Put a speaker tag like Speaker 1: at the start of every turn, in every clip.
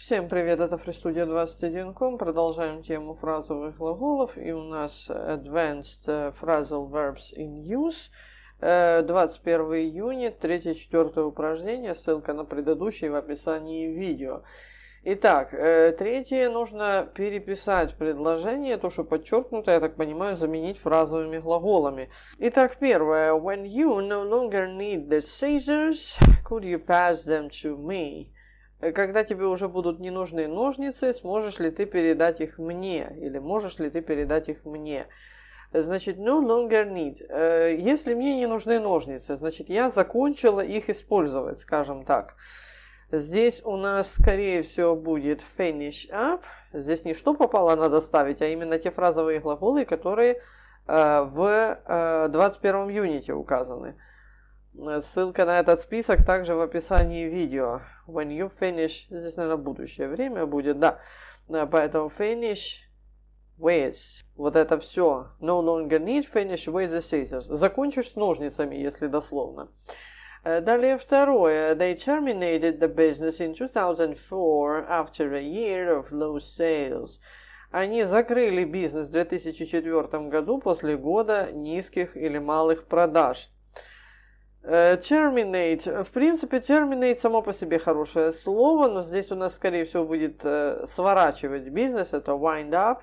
Speaker 1: Всем привет, это FreeStudio 21.com. Продолжаем тему фразовых глаголов. И у нас Advanced Phrasal Verbs in Use. 21 э, июня, 3-4 упражнение. Ссылка на предыдущее в описании видео. Итак, э, третье. Нужно переписать предложение, то, что подчеркнуто, я так понимаю, заменить фразовыми глаголами. Итак, первое. When you no longer need the scissors, could you pass them to me? Э, когда тебе уже будут не нужны ножницы, сможешь ли ты передать их мне, или можешь ли ты передать их мне. Значит, no longer need. Э, если мне не нужны ножницы, значит, я закончила их использовать, скажем так. Здесь у нас, скорее всего, будет finish up. Здесь не что попало надо ставить, а именно те фразовые глаголы, которые э, в 21 юните указаны. Ссылка на этот список также в описании видео. When you finish, здесь, наверное, будущее время будет, да. Э, поэтому finish with. Вот это все. No longer need finish with the scissors. Закончишь с ножницами, если дословно. Э, далее второе. They terminated the business in 2004 after a year of low sales. Они закрыли бизнес в 2004 году после года низких или малых продаж. Terminate. Э, э, в принципе, terminate само по себе хорошее слово, но здесь у нас, скорее всего, будет э, сворачивать бизнес, это wind up.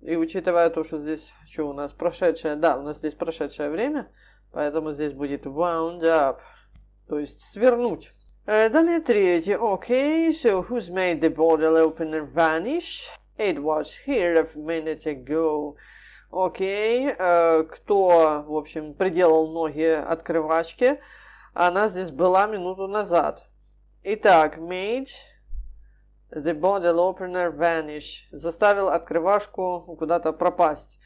Speaker 1: И учитывая то, что здесь, что у нас прошедшее, да, у нас здесь прошедшее время, поэтому здесь будет wound up, то есть свернуть. Далее третье. Окей, so who's made the bottle opener vanish? It was here a minute ago. Окей, э, кто, в общем, приделал ноги открывачки? Она здесь была минуту назад. Итак, made the bottle opener vanish. Заставил открывашку куда-то пропасть.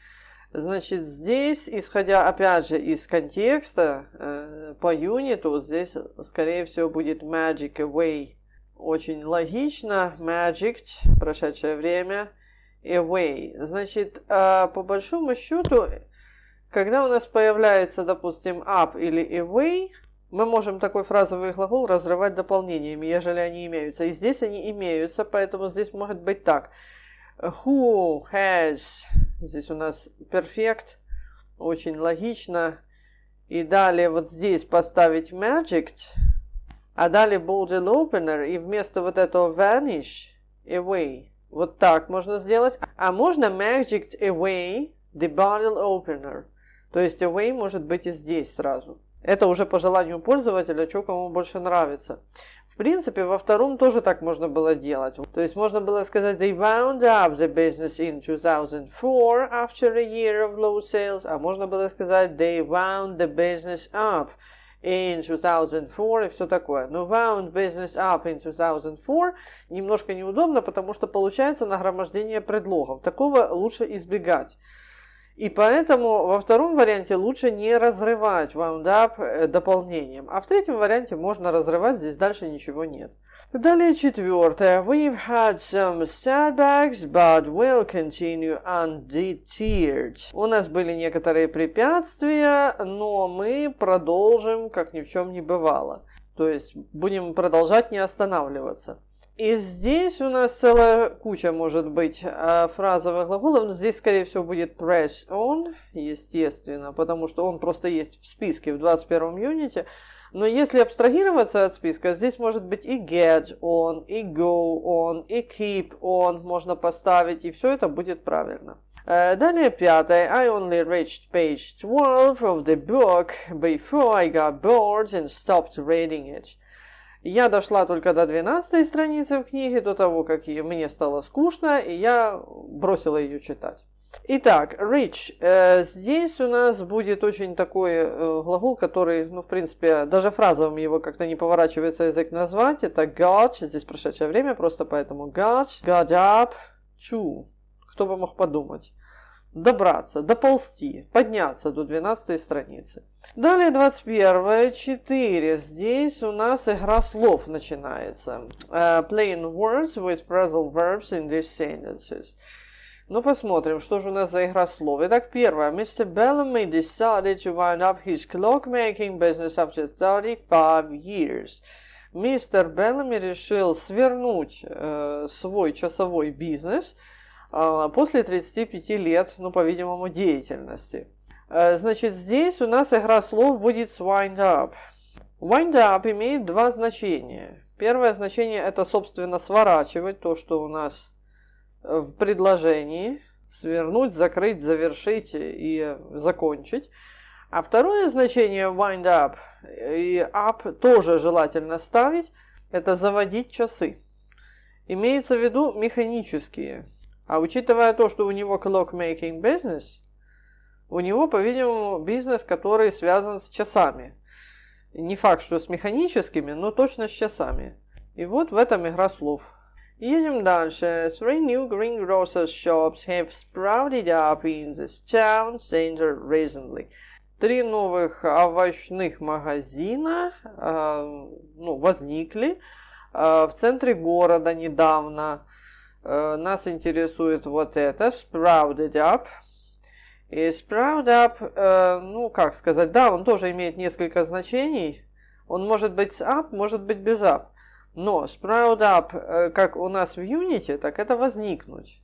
Speaker 1: Значит, здесь, исходя опять же из контекста, э, по юниту, здесь, скорее всего, будет magic away. Очень логично, magic, прошедшее время, away. Значит, а, по большому счету, когда у нас появляется, допустим, up или away, мы можем такой фразовый глагол разрывать дополнениями, ежели они имеются. И здесь они имеются, поэтому здесь может быть так. Who has... Здесь у нас perfect, очень логично. И далее вот здесь поставить magic, а далее bottle opener, и вместо вот этого vanish, away. Вот так можно сделать. А можно magic away the bottle opener. То есть away может быть и здесь сразу. Это уже по желанию пользователя, что кому больше нравится. В принципе, во втором тоже так можно было делать. То есть можно было сказать they wound up the business in 2004 after a year of low sales, а можно было сказать they wound the business up in 2004 и все такое. Но round business up in 2004 немножко неудобно, потому что получается нагромождение предлогов. Такого лучше избегать. И поэтому во втором варианте лучше не разрывать up э, дополнением. А в третьем варианте можно разрывать, здесь дальше ничего нет. Далее четвертое. We've had some setbacks, but we'll continue undeterred. У нас были некоторые препятствия, но мы продолжим, как ни в чем не бывало. То есть будем продолжать не останавливаться. И здесь у нас целая куча, может быть, а, фразовых глаголов. Но здесь, скорее всего, будет press on, естественно, потому что он просто есть в списке в 21 юните. Но если абстрагироваться от списка, здесь может быть и get on, и go on, и keep on можно поставить, и все это будет правильно. Э, далее пятое. I only reached page 12 of the book before I got bored and stopped reading it. Я дошла только до 12 страницы в книге, до того, как мне стало скучно, и я бросила ее читать. Итак, rich. Э, здесь у нас будет очень такой э, глагол, который, ну, в принципе, даже фразовым его как-то не поворачивается язык назвать. Это got, здесь прошедшее время, просто поэтому got, got up, to. Кто бы мог подумать. Добраться, доползти, подняться до 12 страницы. Далее 21, 4. Здесь у нас игра слов начинается. Uh, э, playing words with present verbs in these sentences. Но ну, посмотрим, что же у нас за игра слов. Итак, первое. Mr. Bellamy decided to wind up his clockmaking business after 35 years. Мистер Беллами решил свернуть э, свой часовой бизнес э, после 35 лет, ну, по-видимому, деятельности. Э, значит, здесь у нас игра слов будет с wind up. Wind up имеет два значения. Первое значение это, собственно, сворачивать то, что у нас Э, в предложении свернуть, закрыть, завершить и закончить. А второе значение wind up и up тоже желательно ставить, это заводить часы. Имеется в виду механические. А учитывая то, что у него clockmaking business, у него, по-видимому, бизнес, который связан с часами. Не факт, что с механическими, но точно с часами. И вот в этом игра слов. Едем дальше. Three new greengrocers shops have sprouted up in this town center recently. Три новых овощных магазина э, ну, возникли э, в центре города недавно. Э, нас интересует вот это, sprouted up. И sprouted up, э, ну как сказать, да, он тоже имеет несколько значений. Он может быть с up, может быть без up. Но Sprout Up, э, как у нас в Unity, так это возникнуть.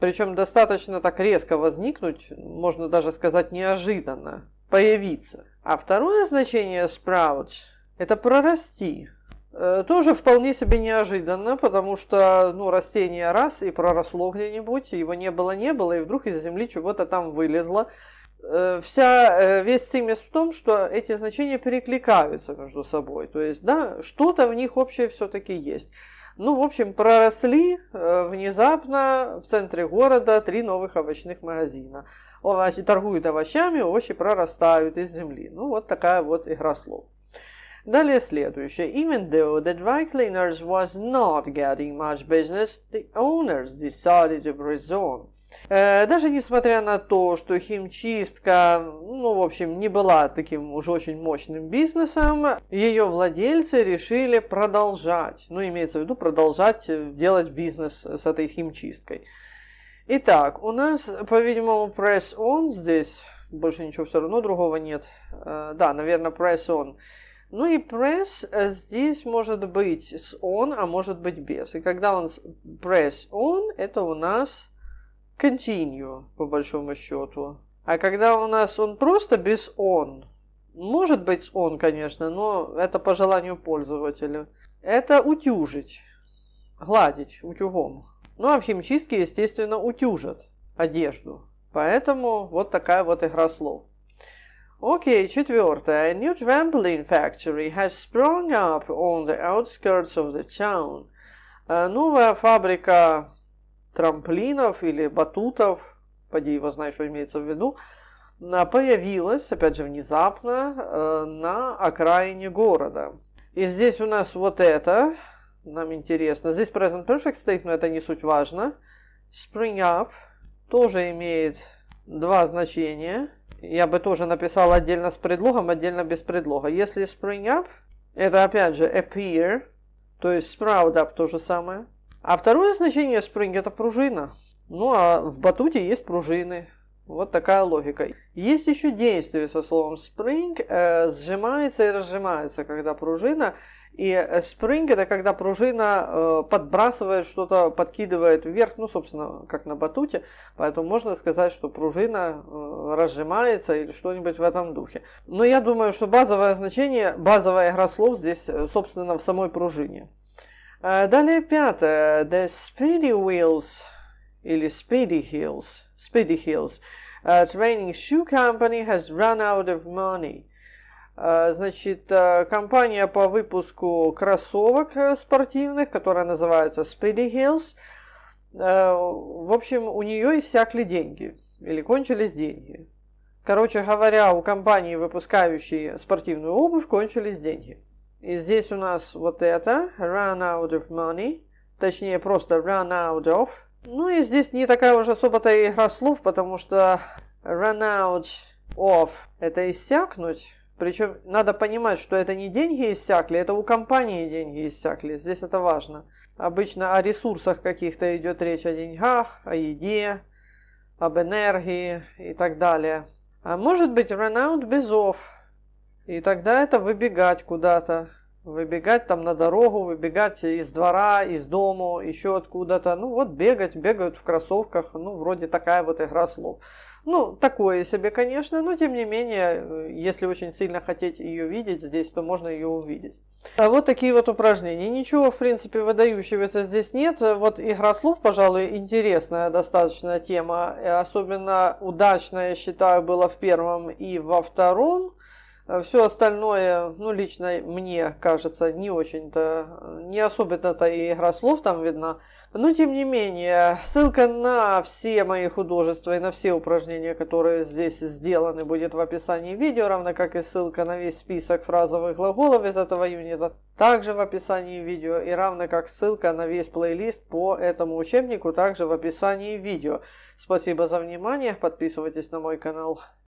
Speaker 1: Причем достаточно так резко возникнуть, можно даже сказать неожиданно, появиться. А второе значение sprout – это прорасти. Э, тоже вполне себе неожиданно, потому что ну, растение раз и проросло где-нибудь, его не было-не было, и вдруг из земли чего-то там вылезло – Э, вся, э, весь цимес в том, что эти значения перекликаются между собой. То есть, да, что-то в них общее все-таки есть. Ну, в общем, проросли э, внезапно в центре города три новых овощных магазина. Овощи торгуют овощами, овощи прорастают из земли. Ну, вот такая вот игра слов. Далее следующее. Even though the dry cleaners was not getting much business, the owners decided to resume. Э, даже несмотря на то, что химчистка, ну, в общем, не была таким уже очень мощным бизнесом, ее владельцы решили продолжать, ну, имеется в виду продолжать э, делать бизнес с этой химчисткой. Итак, у нас, по-видимому, press on здесь, больше ничего все равно другого нет. Э, да, наверное, press on. Ну и press здесь может быть с он, а может быть без. И когда он press on, это у нас continue, по большому счету. А когда у нас он просто без он, может быть он, конечно, но это по желанию пользователя, это утюжить, гладить утюгом. Ну а в химчистке, естественно, утюжат одежду. Поэтому вот такая вот игра слов. Окей, okay, четвертое. A new trampoline factory has sprung up on the outskirts of the town. Э, новая фабрика трамплинов или батутов, поди его знает, что имеется в виду, появилась, опять же, внезапно э, на окраине города. И здесь у нас вот это, нам интересно. Здесь present perfect стоит, но это не суть важно. Spring up тоже имеет два значения. Я бы тоже написал отдельно с предлогом, отдельно без предлога. Если spring up, это опять же appear, то есть sprout up то же самое – а второе значение спринг это пружина. Ну а в батуте есть пружины. Вот такая логика. Есть еще действие со словом спринг. Э, сжимается и разжимается, когда пружина. И э, спринг это когда пружина э, подбрасывает что-то, подкидывает вверх, ну, собственно, как на батуте. Поэтому можно сказать, что пружина разжимается или что-нибудь в этом духе. Но я думаю, что базовое значение, базовая игра слов здесь, собственно, в самой пружине. А, далее пятое. The Speedy Wheels или Speedy Hills. Speedy Hills. Uh, а, training Shoe Company has run out of money. А, значит, компания по выпуску кроссовок э, спортивных, которая называется Speedy Hills, в общем, у нее иссякли деньги или кончились деньги. Короче говоря, у компании, выпускающей спортивную обувь, кончились деньги. И здесь у нас вот это, run out of money, точнее просто run out of. Ну и здесь не такая уже особо-то игра слов, потому что run out of – это иссякнуть. Причем надо понимать, что это не деньги иссякли, это у компании деньги иссякли. Здесь это важно. Обычно о ресурсах каких-то идет речь, о деньгах, о еде, об энергии и так далее. А может быть run out без off – и тогда это выбегать куда-то, выбегать там на дорогу, выбегать из двора, из дома, еще откуда-то. Ну вот бегать, бегают в кроссовках, ну вроде такая вот игра слов. Ну, такое себе, конечно, но тем не менее, э, если очень сильно хотеть ее видеть здесь, то можно ее увидеть. А вот такие вот упражнения. Ничего, в принципе, выдающегося здесь нет. Вот игра слов, пожалуй, интересная достаточно тема. Э, особенно удачная, я считаю, была в первом и во втором Э, все остальное, ну, лично мне кажется, не очень-то, э, не особенно-то и игра слов там видна. Но, тем не менее, ссылка на все мои художества и на все упражнения, которые здесь сделаны, будет в описании видео, равно как и ссылка на весь список фразовых глаголов из этого юнита, также в описании видео, и равно как ссылка на весь плейлист по этому учебнику, также в описании видео. Спасибо за внимание, подписывайтесь на мой канал.